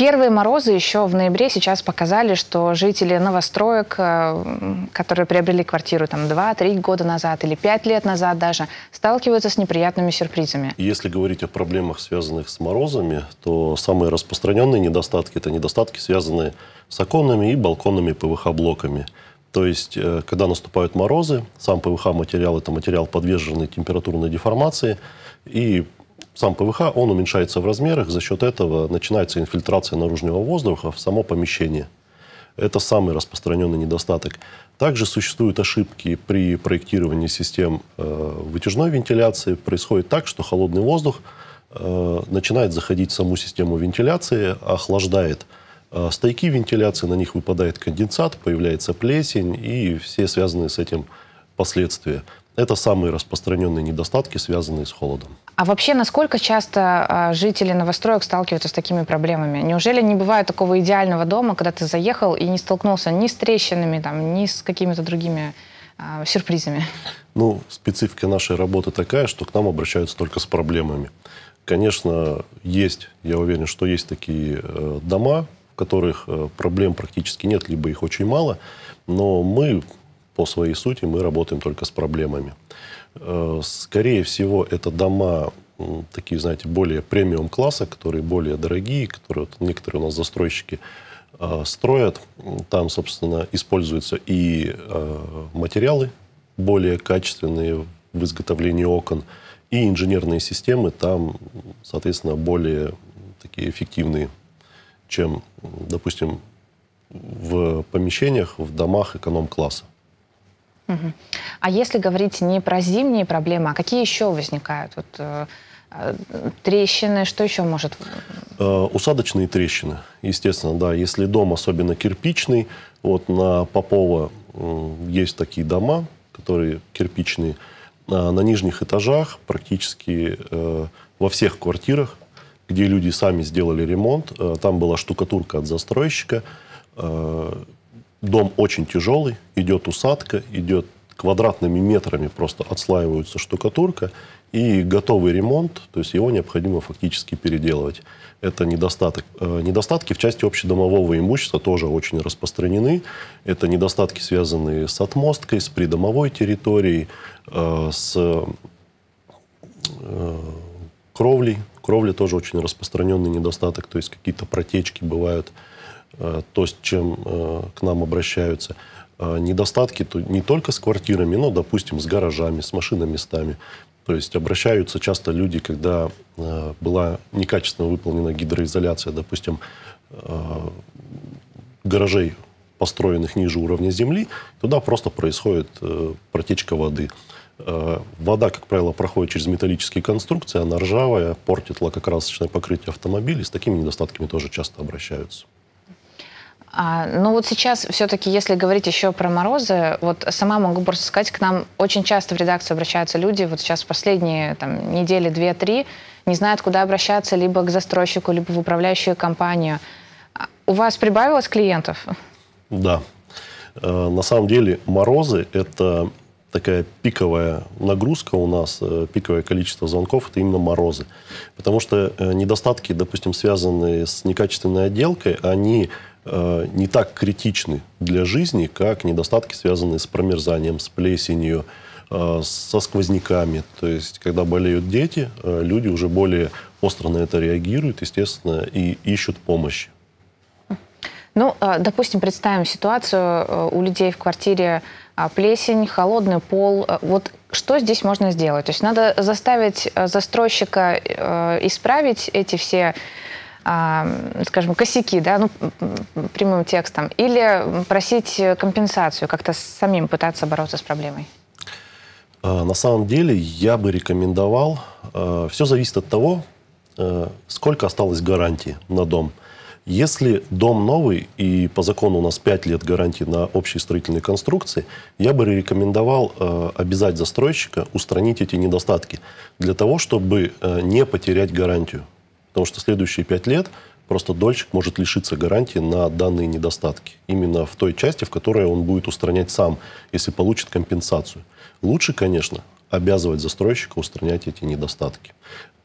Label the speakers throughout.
Speaker 1: Первые морозы еще в ноябре сейчас показали, что жители новостроек, э, которые приобрели квартиру там 2-3 года назад или 5 лет назад даже, сталкиваются с
Speaker 2: неприятными сюрпризами. Если говорить о проблемах, связанных с морозами, то самые распространенные недостатки – это недостатки, связанные с оконными и балконными ПВХ-блоками. То есть, э, когда наступают морозы, сам ПВХ-материал – это материал, подверженный температурной деформации, и сам ПВХ, он уменьшается в размерах, за счет этого начинается инфильтрация наружного воздуха в само помещение. Это самый распространенный недостаток. Также существуют ошибки при проектировании систем э, вытяжной вентиляции. Происходит так, что холодный воздух э, начинает заходить в саму систему вентиляции, охлаждает э, стойки вентиляции, на них выпадает конденсат, появляется плесень и все связанные с этим последствия. Это самые распространенные недостатки, связанные с холодом.
Speaker 1: А вообще, насколько часто а, жители новостроек сталкиваются с такими проблемами? Неужели не бывает такого идеального дома, когда ты заехал и не столкнулся ни с трещинами, там, ни с какими-то другими э, сюрпризами?
Speaker 2: Ну, специфика нашей работы такая, что к нам обращаются только с проблемами. Конечно, есть, я уверен, что есть такие э, дома, в которых э, проблем практически нет, либо их очень мало, но мы по своей сути мы работаем только с проблемами. Э, скорее всего, это дома такие, знаете, более премиум класса, которые более дорогие, которые вот некоторые у нас застройщики э, строят. Там, собственно, используются и э, материалы более качественные в изготовлении окон, и инженерные системы там, соответственно, более такие эффективные, чем, допустим, в помещениях, в домах эконом-класса.
Speaker 1: Угу. А если говорить не про зимние проблемы, а какие еще возникают? Вот, э, э, трещины, что еще может?
Speaker 2: Э, усадочные трещины, естественно, да. Если дом особенно кирпичный, вот на Попова есть такие дома, которые кирпичные, а на нижних этажах практически во всех квартирах, где люди сами сделали ремонт, там была штукатурка от застройщика, Дом очень тяжелый, идет усадка, идет квадратными метрами просто отслаивается штукатурка, и готовый ремонт, то есть его необходимо фактически переделывать. Это недостаток. Э, недостатки в части общедомового имущества тоже очень распространены. Это недостатки, связанные с отмосткой, с придомовой территорией, э, с э, кровлей. Кровля тоже очень распространенный недостаток, то есть какие-то протечки бывают. Э, то, с чем э, к нам обращаются. Э, недостатки то не только с квартирами, но, допустим, с гаражами, с машиноместами. То есть обращаются часто люди, когда была некачественно выполнена гидроизоляция, допустим, гаражей, построенных ниже уровня земли, туда просто происходит протечка воды. Вода, как правило, проходит через металлические конструкции, она ржавая, портит лакокрасочное покрытие автомобилей. С такими недостатками тоже часто обращаются.
Speaker 1: А, ну вот сейчас все-таки, если говорить еще про морозы, вот сама могу просто сказать, к нам очень часто в редакцию обращаются люди, вот сейчас последние там, недели, две-три, не знают, куда обращаться, либо к застройщику, либо в управляющую компанию. А у вас прибавилось клиентов?
Speaker 2: Да. Э, на самом деле морозы – это такая пиковая нагрузка у нас, э, пиковое количество звонков, это именно морозы. Потому что э, недостатки, допустим, связанные с некачественной отделкой, они Э, не так критичны для жизни, как недостатки, связанные с промерзанием, с плесенью, э, со сквозняками. То есть, когда болеют дети, э, люди уже более остро на это реагируют, естественно, и ищут помощи.
Speaker 1: Ну, а, допустим, представим ситуацию, у людей в квартире а, плесень, холодный пол. Вот что здесь можно сделать? То есть надо заставить застройщика исправить эти все а, скажем, косяки, да, ну, прямым текстом, или просить компенсацию, как-то самим пытаться бороться с проблемой?
Speaker 2: А, на самом деле я бы рекомендовал, а, все зависит от того, сколько осталось гарантии на дом. Если дом новый, и по закону у нас 5 лет гарантии на общие строительные конструкции, я бы рекомендовал обязать застройщика устранить эти недостатки для того, чтобы не потерять гарантию. Потому что следующие пять лет просто дольщик может лишиться гарантии на данные недостатки. Именно в той части, в которой он будет устранять сам, если получит компенсацию. Лучше, конечно, обязывать застройщика устранять эти недостатки.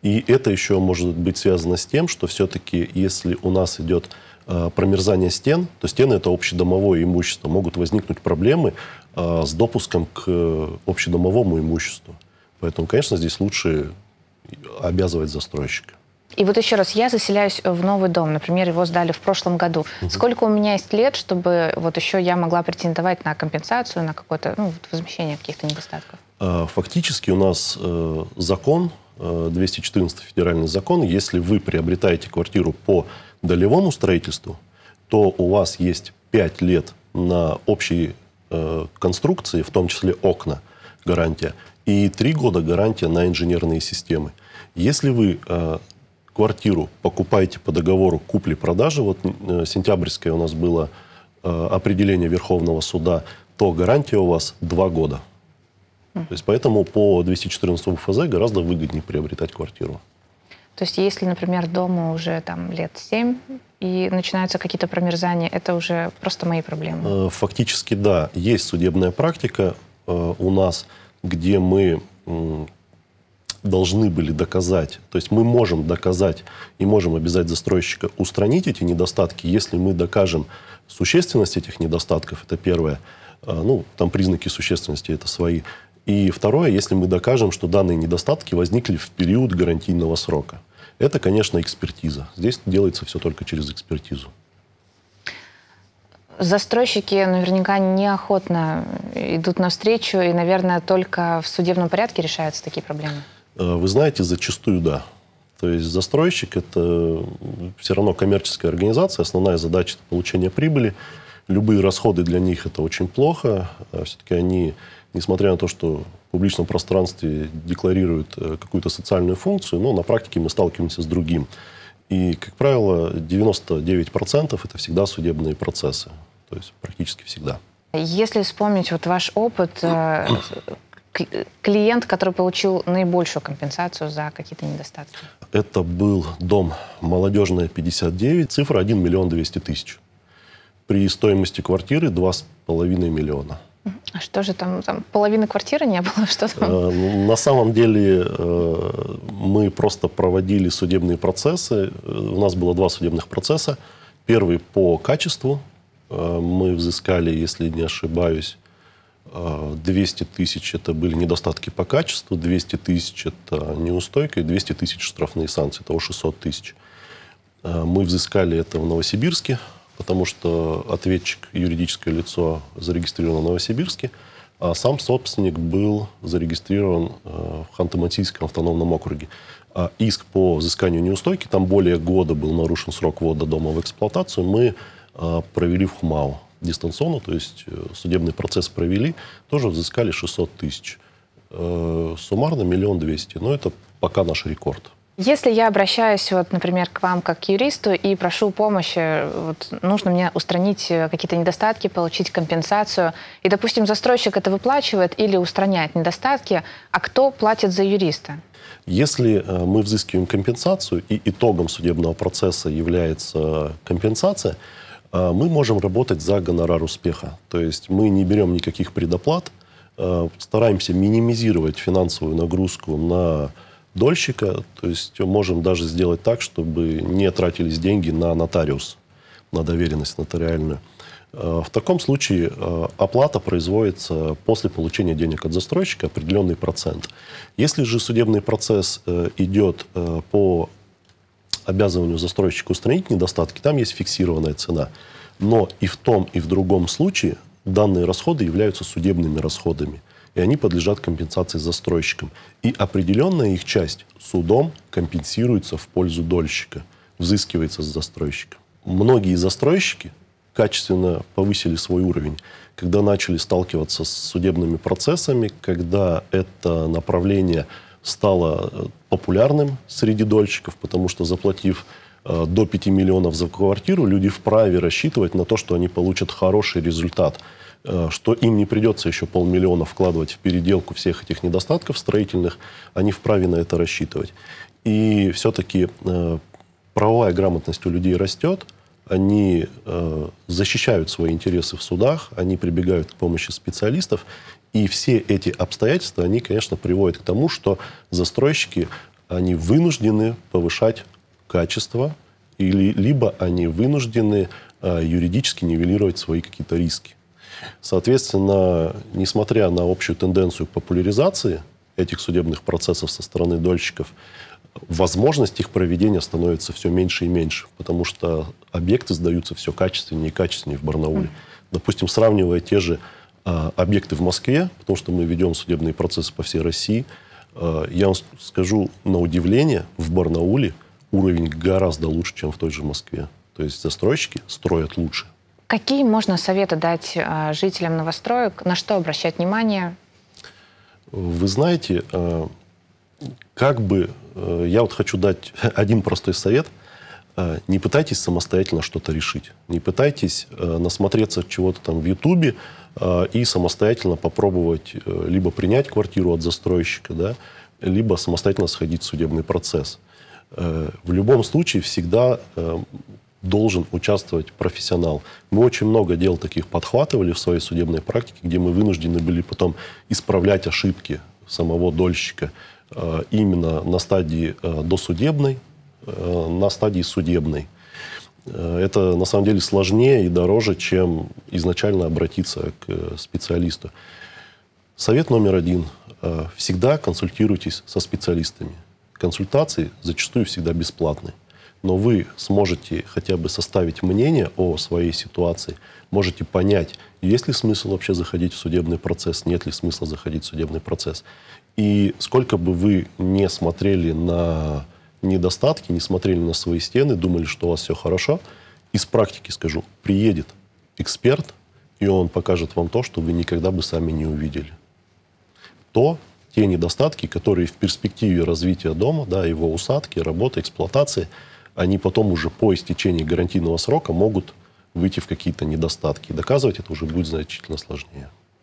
Speaker 2: И это еще может быть связано с тем, что все-таки если у нас идет э, промерзание стен, то стены это общедомовое имущество, могут возникнуть проблемы э, с допуском к общедомовому имуществу. Поэтому, конечно, здесь лучше обязывать застройщика.
Speaker 1: И вот еще раз, я заселяюсь э, в новый дом, например, его сдали в прошлом году. Угу. Сколько у меня есть лет, чтобы вот еще я могла претендовать на компенсацию, на какое-то ну, возмещение каких-то недостатков?
Speaker 2: А, фактически у нас э, закон, 214 э, федеральный закон, если вы приобретаете квартиру по долевому строительству, то у вас есть 5 лет на общей конструкции, в том числе окна, гарантия, и 3 года гарантия на инженерные системы. Если вы квартиру покупаете по договору купли-продажи, вот э, сентябрьское у нас было э, определение Верховного суда, то гарантия у вас два года. То есть поэтому по 214 ФЗ гораздо выгоднее приобретать квартиру.
Speaker 1: То есть если, например, дома уже там лет 7 и начинаются какие-то промерзания, это уже просто мои проблемы?
Speaker 2: Э, фактически да. Есть судебная практика у нас, где мы должны были доказать, то есть мы можем доказать и можем обязать застройщика устранить эти недостатки, если мы докажем существенность этих недостатков, это первое, а, ну, там признаки существенности это свои, и второе, если мы докажем, что данные недостатки возникли в период гарантийного срока. Это, конечно, экспертиза. Здесь делается все только через экспертизу.
Speaker 1: Застройщики наверняка неохотно идут навстречу, и, наверное, только в судебном порядке решаются такие проблемы.
Speaker 2: Э, вы знаете, зачастую да. То есть застройщик – это все равно коммерческая организация, основная задача – это получение прибыли. Любые расходы для них – это очень плохо. А Все-таки они, несмотря на то, что в публичном пространстве декларируют э, какую-то социальную функцию, но на практике мы сталкиваемся с другим. И, как правило, 99% это всегда судебные процессы. То есть практически всегда.
Speaker 1: Если вспомнить вот ваш опыт, э, клиент, который получил наибольшую компенсацию за какие-то недостатки?
Speaker 2: Это был дом «Молодежная 59», цифра 1 миллион 200 тысяч. При стоимости квартиры 2,5 миллиона.
Speaker 1: А что же там, там половины квартиры не было? Что там?
Speaker 2: Э, на самом деле э, мы просто проводили судебные процессы. У нас было два судебных процесса. Первый по качеству. Э, мы взыскали, если не ошибаюсь, 200 а, тысяч – это были недостатки по качеству, 200 тысяч – это неустойка, и 200 тысяч – штрафные санкции, того 600 тысяч. А, мы взыскали это в Новосибирске, потому что ответчик, юридическое лицо, зарегистрировано в Новосибирске, а сам собственник был зарегистрирован а, в Ханты-Мансийском автономном округе. А иск по взысканию неустойки, там более года был нарушен срок ввода дома в эксплуатацию, мы провели в ХМАУ дистанционно, то есть э, судебный процесс провели, тоже взыскали 600 тысяч. Э, суммарно миллион двести. Но это пока наш рекорд.
Speaker 1: Если я обращаюсь, вот, например, к вам как к юристу и прошу помощи, вот, нужно мне устранить э, какие-то недостатки, получить компенсацию, и, допустим, застройщик это выплачивает или устраняет недостатки, а кто платит за юриста?
Speaker 2: Если мы взыскиваем компенсацию, и итогом судебного процесса является компенсация, а, мы можем работать за гонорар успеха. То есть мы не берем никаких предоплат, а, стараемся минимизировать финансовую нагрузку на дольщика, то есть можем даже сделать так, чтобы не тратились деньги на нотариус, на доверенность нотариальную. А, в таком случае оплата производится после получения денег от застройщика определенный процент. Если же судебный процесс э, идет э, по обязыванию застройщику устранить недостатки, там есть фиксированная цена. Но и в том, и в другом случае данные расходы являются судебными расходами, и они подлежат компенсации застройщикам. И определенная их часть судом компенсируется в пользу дольщика, взыскивается с застройщика. Многие застройщики качественно повысили свой уровень, когда начали сталкиваться с судебными процессами, когда это направление – стало э, популярным среди дольщиков, потому что заплатив э, до 5 миллионов за квартиру, люди вправе рассчитывать на то, что они получат хороший результат, э, что им не придется еще полмиллиона вкладывать в переделку всех этих недостатков строительных, они вправе на это рассчитывать. И все-таки правовая грамотность у людей растет – они э, защищают свои интересы в судах, они прибегают к помощи специалистов, и все эти обстоятельства, они, конечно, приводят к тому, что застройщики, они вынуждены повышать качество, или, либо они вынуждены э, юридически нивелировать свои какие-то риски. Соответственно, несмотря на общую тенденцию к популяризации этих судебных процессов со стороны дольщиков, возможность их проведения становится все меньше и меньше, потому что объекты сдаются все качественнее и качественнее в Барнауле. Допустим, сравнивая те же э, объекты в Москве, потому что мы ведем судебные процессы по всей России, э, я вам скажу на удивление, в Барнауле уровень гораздо лучше, чем в той же Москве. То есть застройщики строят лучше.
Speaker 1: Какие можно советы дать э, жителям новостроек? На что обращать внимание?
Speaker 2: Вы знаете, как бы Э, я вот хочу дать один простой совет. Э, не пытайтесь самостоятельно что-то решить. Не пытайтесь э, насмотреться чего-то там в Ютубе и самостоятельно попробовать либо принять квартиру от застройщика, да, либо самостоятельно сходить в судебный процесс. В любом случае всегда должен участвовать профессионал. Мы очень много дел таких подхватывали в своей судебной практике, где мы вынуждены были потом исправлять ошибки самого дольщика, Э, именно на стадии э, досудебной, э, на стадии судебной. Это на самом деле сложнее и дороже, чем изначально обратиться к специалисту. Совет номер один. Всегда консультируйтесь со специалистами. Консультации зачастую всегда бесплатны. Но вы сможете хотя бы составить мнение о своей ситуации, можете понять, есть ли смысл вообще заходить в судебный процесс, нет ли смысла заходить в судебный процесс. И сколько бы вы не смотрели на недостатки, не смотрели на свои стены, думали, что у вас все хорошо, из практики скажу, приедет эксперт, и он покажет вам то, что вы никогда бы сами не увидели. То, те недостатки, которые в перспективе развития дома, да, его усадки, работы, эксплуатации, они потом уже по истечении гарантийного срока могут выйти в какие-то недостатки. и Доказывать это уже будет значительно сложнее.